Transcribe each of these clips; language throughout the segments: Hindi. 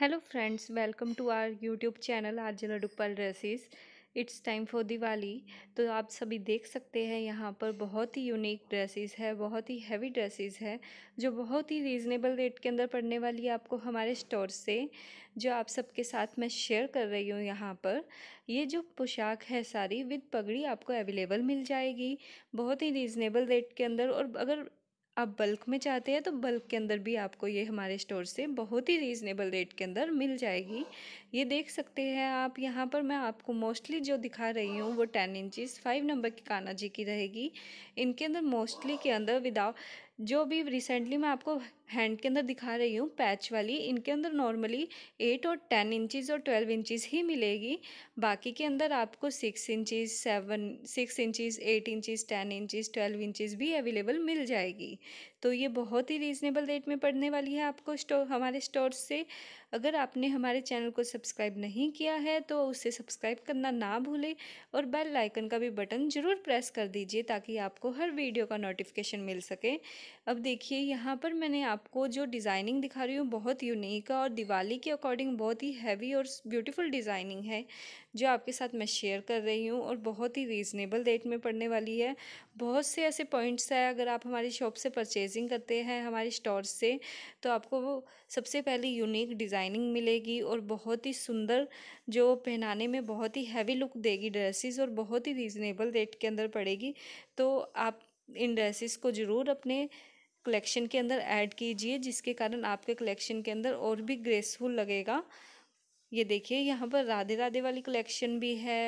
hello friends welcome to our YouTube channel RJ Laduppal dresses it's time for Diwali तो आप सभी देख सकते हैं यहाँ पर बहुत ही यूनिक ड्रेसेस है बहुत ही हैवी ड्रेसेस है जो बहुत ही रीज़नेबल रेट के अंदर पड़ने वाली है आपको हमारे स्टोर से जो आप सबके साथ मैं शेयर कर रही हूँ यहाँ पर ये जो पोशाक है सारी विद पगड़ी आपको अवेलेबल मिल जाएगी बहुत ही रीज़नेबल रेट के अंदर और अगर आप बल्क में चाहते हैं तो बल्क के अंदर भी आपको ये हमारे स्टोर से बहुत ही रीज़नेबल रेट के अंदर मिल जाएगी ये देख सकते हैं आप यहाँ पर मैं आपको मोस्टली जो दिखा रही हूँ वो टेन इंचिस फाइव नंबर की काना जी की रहेगी इनके अंदर मोस्टली के अंदर विदाउट जो भी रिसेंटली मैं आपको हैंड के अंदर दिखा रही हूँ पैच वाली इनके अंदर नॉर्मली एट और टेन इंचज़ और ट्वेल्व इंचज़ ही मिलेगी बाकी के अंदर आपको six inches seven six inches eight inches ten inches twelve inches भी अवेलेबल मिल जाएगी तो ये बहुत ही रीज़नेबल रेट में पड़ने वाली है आपको स्टो हमारे स्टोर से अगर आपने हमारे चैनल को सब्सक्राइब नहीं किया है तो उसे सब्सक्राइब करना ना भूलें और बेल आइकन का भी बटन ज़रूर प्रेस कर दीजिए ताकि आपको हर वीडियो का नोटिफिकेशन मिल सके अब देखिए यहाँ पर मैंने आपको जो डिज़ाइनिंग दिखा रही हूँ बहुत यूनिक और दिवाली के अकॉर्डिंग बहुत ही हैवी और ब्यूटीफुल डिज़ाइनिंग है जो आपके साथ मैं शेयर कर रही हूँ और बहुत ही रीज़नेबल रेट में पड़ने वाली है बहुत से ऐसे पॉइंट्स है अगर आप हमारी शॉप से परचेजिंग करते हैं हमारे स्टोर से तो आपको वो सबसे पहले यूनिक डिज़ाइनिंग मिलेगी और बहुत ही सुंदर जो पहनाने में बहुत ही हैवी लुक देगी ड्रेसेस और बहुत ही रीज़नेबल रेट के अंदर पड़ेगी तो आप इन ड्रेसेस को ज़रूर अपने कलेक्शन के अंदर ऐड कीजिए जिसके कारण आपके कलेक्शन के अंदर और भी ग्रेसफुल लगेगा ये देखिए यहाँ पर राधे राधे वाली कलेक्शन भी है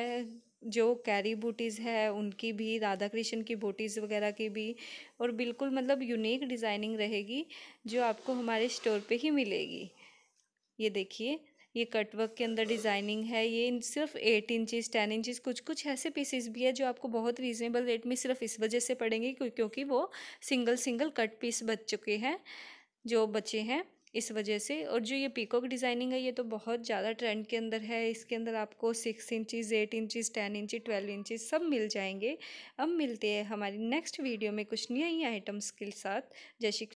जो कैरी बूटीज़ है उनकी भी राधा कृष्ण की बूटीज़ वगैरह की भी और बिल्कुल मतलब यूनिक डिज़ाइनिंग रहेगी जो आपको हमारे स्टोर पे ही मिलेगी ये देखिए ये कटवर्क के अंदर डिज़ाइनिंग है ये सिर्फ एट इंचज़ टेन इंचज़ कुछ कुछ ऐसे पीसेस भी है जो आपको बहुत रीज़नेबल रेट में सिर्फ इस वजह से पड़ेंगे क्योंकि वो सिंगल सिंगल कट पीस बच चुके हैं जो बचे हैं इस वजह से और जो ये पीकॉक डिज़ाइनिंग है ये तो बहुत ज़्यादा ट्रेंड के अंदर है इसके अंदर आपको six inches eight inches ten inch twelve inches सब मिल जाएंगे अब मिलते हैं हमारी नेक्स्ट वीडियो में कुछ नई आइटम्स के साथ जैसे